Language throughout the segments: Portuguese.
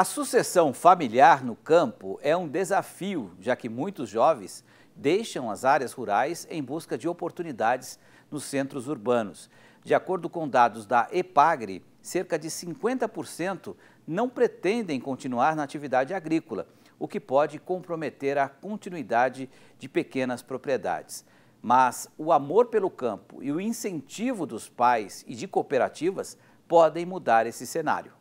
A sucessão familiar no campo é um desafio, já que muitos jovens deixam as áreas rurais em busca de oportunidades nos centros urbanos. De acordo com dados da EPAGRE, cerca de 50% não pretendem continuar na atividade agrícola, o que pode comprometer a continuidade de pequenas propriedades. Mas o amor pelo campo e o incentivo dos pais e de cooperativas podem mudar esse cenário.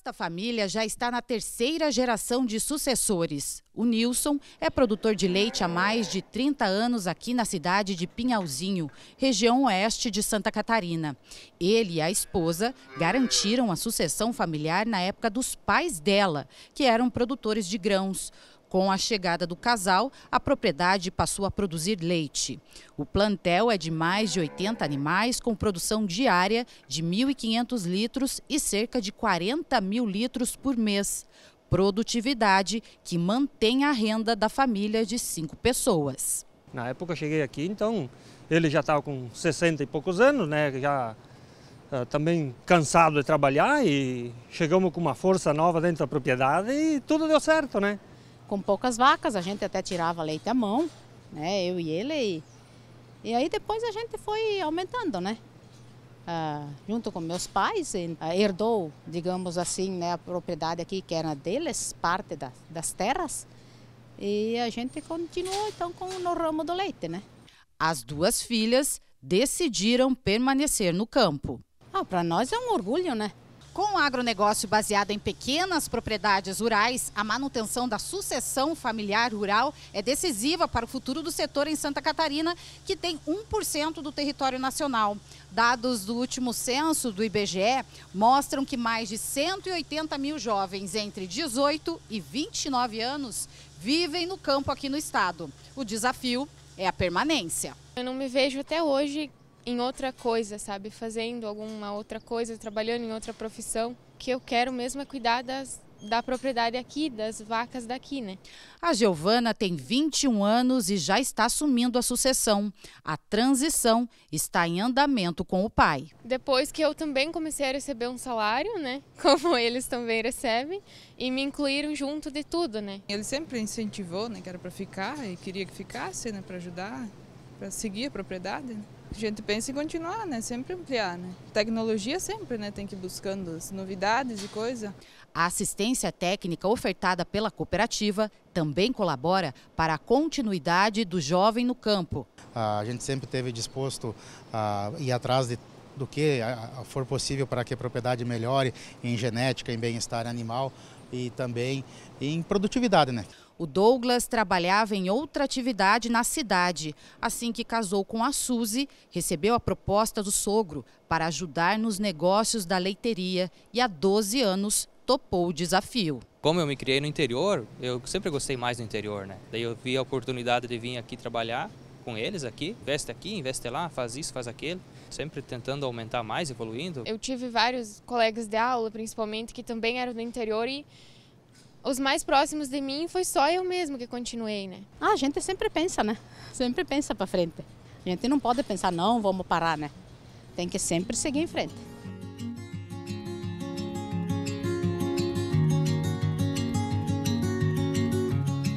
Esta família já está na terceira geração de sucessores. O Nilson é produtor de leite há mais de 30 anos aqui na cidade de Pinhalzinho, região oeste de Santa Catarina. Ele e a esposa garantiram a sucessão familiar na época dos pais dela, que eram produtores de grãos. Com a chegada do casal, a propriedade passou a produzir leite. O plantel é de mais de 80 animais, com produção diária de 1.500 litros e cerca de 40 mil litros por mês. Produtividade que mantém a renda da família de cinco pessoas. Na época eu cheguei aqui, então ele já estava com 60 e poucos anos, né? Já uh, também cansado de trabalhar e chegamos com uma força nova dentro da propriedade e tudo deu certo, né? com poucas vacas, a gente até tirava leite à mão, né? Eu e ele. E, e aí depois a gente foi aumentando, né? Ah, junto com meus pais, e, ah, herdou, digamos assim, né, a propriedade aqui que era deles, parte da, das terras. E a gente continuou então com, no ramo do leite, né? As duas filhas decidiram permanecer no campo. Ah, para nós é um orgulho, né? Com o agronegócio baseado em pequenas propriedades rurais, a manutenção da sucessão familiar rural é decisiva para o futuro do setor em Santa Catarina, que tem 1% do território nacional. Dados do último censo do IBGE mostram que mais de 180 mil jovens entre 18 e 29 anos vivem no campo aqui no estado. O desafio é a permanência. Eu não me vejo até hoje em outra coisa, sabe? Fazendo alguma outra coisa, trabalhando em outra profissão. O que eu quero mesmo é cuidar das, da propriedade aqui, das vacas daqui, né? A Giovana tem 21 anos e já está assumindo a sucessão. A transição está em andamento com o pai. Depois que eu também comecei a receber um salário, né? Como eles também recebem, e me incluíram junto de tudo, né? Ele sempre incentivou, né, que era para ficar e queria que ficasse, né, para ajudar para seguir a propriedade. Né? A gente pensa em continuar, né? Sempre ampliar, né? Tecnologia sempre, né? Tem que ir buscando as novidades e coisa. A assistência técnica ofertada pela cooperativa também colabora para a continuidade do jovem no campo. A gente sempre teve disposto a ir atrás de do que for possível para que a propriedade melhore em genética, em bem-estar animal e também em produtividade, né? O Douglas trabalhava em outra atividade na cidade. Assim que casou com a Suzy, recebeu a proposta do sogro para ajudar nos negócios da leiteria e há 12 anos topou o desafio. Como eu me criei no interior, eu sempre gostei mais do interior, né? Daí eu vi a oportunidade de vir aqui trabalhar com eles aqui, investe aqui, investe lá, faz isso, faz aquilo, sempre tentando aumentar mais, evoluindo. Eu tive vários colegas de aula, principalmente, que também eram do interior e os mais próximos de mim foi só eu mesmo que continuei, né? Ah, a gente sempre pensa, né? Sempre pensa para frente. A gente não pode pensar, não, vamos parar, né? Tem que sempre seguir em frente.